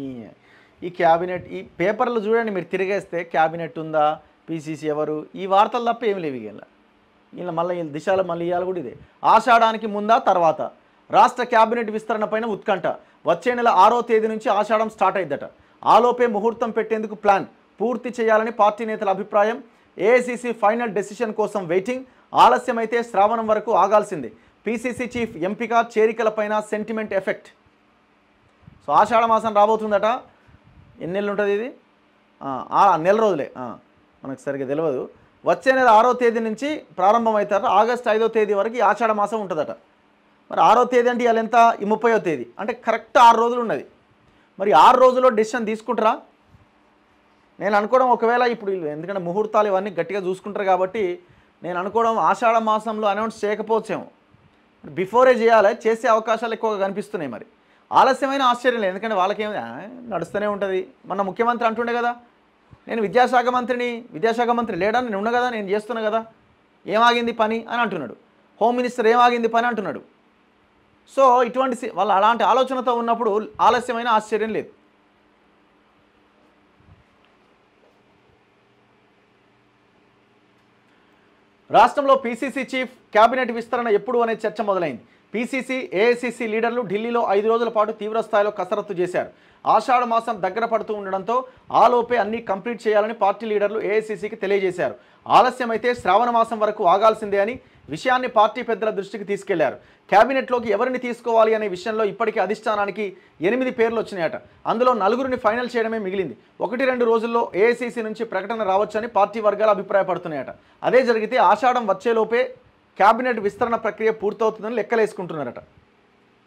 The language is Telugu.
ఈ క్యాబినెట్ ఈ పేపర్లు చూడండి మీరు తిరిగేస్తే క్యాబినెట్ ఉందా పీసీసీ ఎవరు ఈ వార్తలు తప్ప ఏమి లేవు ఇలా ఇలా మళ్ళీ దిశలో మళ్ళీ ఇవ్వాలి కూడా ఇదే ఆషాఢానికి ముందా తర్వాత రాష్ట్ర క్యాబినెట్ విస్తరణ పైన ఉత్కంఠ వచ్చే నెల ఆరో తేదీ నుంచి ఆషాఢం స్టార్ట్ అయిందట ఆలోపే ముహూర్తం పెట్టేందుకు ప్లాన్ పూర్తి చేయాలని పార్టీ నేతల అభిప్రాయం ఏఐసీసీ ఫైనల్ డెసిషన్ కోసం వెయిటింగ్ ఆలస్యమైతే శ్రావణం వరకు ఆగాల్సింది పీసీసీ చీఫ్ ఎంపిక చేరికలపైన సెంటిమెంట్ ఎఫెక్ట్ సో ఆషాఢ మాసం రాబోతుందట ఎన్ని నెలలు ఉంటుంది ఇది నెల రోజులే మనకు సరిగ్గా తెలియదు వచ్చే నెల ఆరో తేదీ నుంచి ప్రారంభమవుతారట ఆగస్ట్ ఐదో తేదీ వరకు ఆషాఢ మాసం ఉంటుందట మరి ఆరో తేదీ అంటే ఇవాళ ఎంత ఈ ముప్పయో తేదీ అంటే కరెక్ట్ ఆరు రోజులు ఉన్నది మరి ఆరు రోజుల్లో డెసిషన్ తీసుకుంటారా నేను అనుకోవడం ఒకవేళ ఇప్పుడు ఎందుకంటే ముహూర్తాలు ఇవన్నీ గట్టిగా చూసుకుంటారు కాబట్టి నేను అనుకోవడం ఆషాఢ మాసంలో అనౌన్స్ చేయకపోవచ్చేమో బిఫోరే చేయాలి చేసే అవకాశాలు ఎక్కువగా కనిపిస్తున్నాయి మరి ఆలస్యమైన ఆశ్చర్యం లేదు ఎందుకంటే వాళ్ళకేం నడుస్తూనే ఉంటుంది మన ముఖ్యమంత్రి అంటుండే కదా నేను విద్యాశాఖ మంత్రిని విద్యాశాఖ మంత్రి లేడా నేను ఉన్నా కదా నేను చేస్తున్నా కదా ఏమాగింది పని అని అంటున్నాడు హోమ్ మినిస్టర్ ఏమాగింది పని అంటున్నాడు సో ఇటువంటి వాళ్ళు అలాంటి ఆలోచనతో ఉన్నప్పుడు ఆలస్యమైన ఆశ్చర్యం లేదు రాష్ట్రంలో పీసీసీ చీఫ్ కేబినెట్ విస్తరణ ఎప్పుడు అనే చర్చ మొదలైంది పీసీసీ ఏఐసీసీ లీడర్లు ఢిల్లీలో ఐదు రోజుల పాటు తీవ్రస్థాయిలో కసరత్తు చేశారు ఆషాఢ మాసం దగ్గర పడుతూ ఉండడంతో ఆలోపే అన్ని కంప్లీట్ చేయాలని పార్టీ లీడర్లు ఏఐసీసీకి తెలియజేశారు ఆలస్యమైతే శ్రావణ మాసం వరకు ఆగాల్సిందే అని విషయాన్ని పార్టీ పెద్దల దృష్టికి తీసుకెళ్లారు కేబినెట్లోకి ఎవరిని తీసుకోవాలి అనే విషయంలో ఇప్పటికీ అధిష్టానానికి ఎనిమిది పేర్లు వచ్చినాయట అందులో నలుగురిని ఫైనల్ చేయడమే మిగిలింది ఒకటి రెండు రోజుల్లో ఏఐసీసీ నుంచి ప్రకటన రావచ్చని పార్టీ వర్గాలు అభిప్రాయపడుతున్నాయట అదే జరిగితే ఆషాఢం వచ్చేలోపే కేబినెట్ విస్తరణ ప్రక్రియ పూర్తవుతుందని లెక్కలేసుకుంటున్నారట